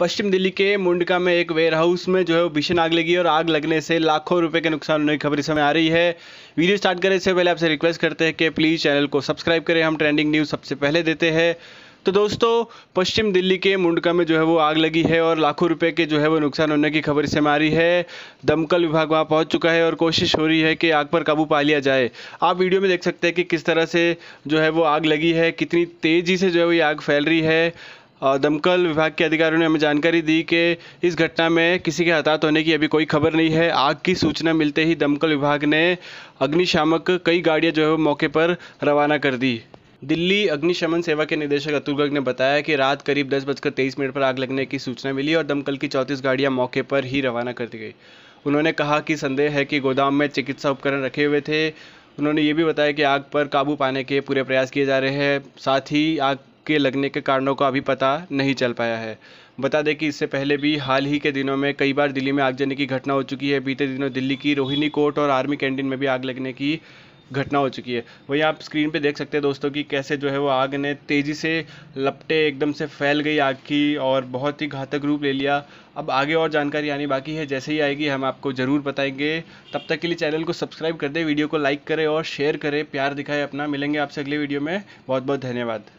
पश्चिम दिल्ली के मुंडका में एक वेयर हाउस में जो है वो भीषण आग लगी और आग लगने से लाखों रुपए के नुकसान होने की खबर समय आ रही है वीडियो स्टार्ट करने से पहले आपसे रिक्वेस्ट करते हैं कि प्लीज़ चैनल को सब्सक्राइब करें हम ट्रेंडिंग न्यूज़ सबसे पहले देते हैं तो दोस्तों पश्चिम दिल्ली के मुंडका में जो है वो आग लगी है और लाखों रुपए के जो है वो नुकसान होने की खबर आ मारी है दमकल विभाग वहाँ पहुँच चुका है और कोशिश हो रही है कि आग पर काबू पा लिया जाए आप वीडियो में देख सकते हैं कि किस तरह से जो है वो आग लगी है कितनी तेज़ी से जो है वो आग फैल रही है दमकल विभाग के अधिकारियों ने हमें जानकारी दी कि इस घटना में किसी के हताहत होने की अभी कोई खबर नहीं है आग की सूचना मिलते ही दमकल विभाग ने अग्निशामक कई गाड़ियां जो है वो मौके पर रवाना कर दी दिल्ली अग्निशमन सेवा के निदेशक अतुल गर्ग ने बताया कि रात करीब दस बजकर तेईस मिनट पर आग लगने की सूचना मिली और दमकल की चौंतीस गाड़ियां मौके पर ही रवाना कर दी गई उन्होंने कहा कि संदेह है कि गोदाम में चिकित्सा उपकरण रखे हुए थे उन्होंने ये भी बताया कि आग पर काबू पाने के पूरे प्रयास किए जा रहे हैं साथ ही आग के लगने के कारणों का अभी पता नहीं चल पाया है बता दें कि इससे पहले भी हाल ही के दिनों में कई बार दिल्ली में आगजनी की घटना हो चुकी है बीते दिनों दिल्ली की रोहिणी कोर्ट और आर्मी कैंटीन में भी आग लगने की घटना हो चुकी है वहीं आप स्क्रीन पे देख सकते हैं दोस्तों कि कैसे जो है वो आग ने तेज़ी से लपटे एकदम से फैल गई आग की और बहुत ही घातक रूप ले लिया अब आगे और जानकारी आनी बाकी है जैसे ही आएगी हम आपको ज़रूर बताएंगे तब तक के लिए चैनल को सब्सक्राइब कर दें वीडियो को लाइक करें और शेयर करें प्यार दिखाएं अपना मिलेंगे आपसे अगले वीडियो में बहुत बहुत धन्यवाद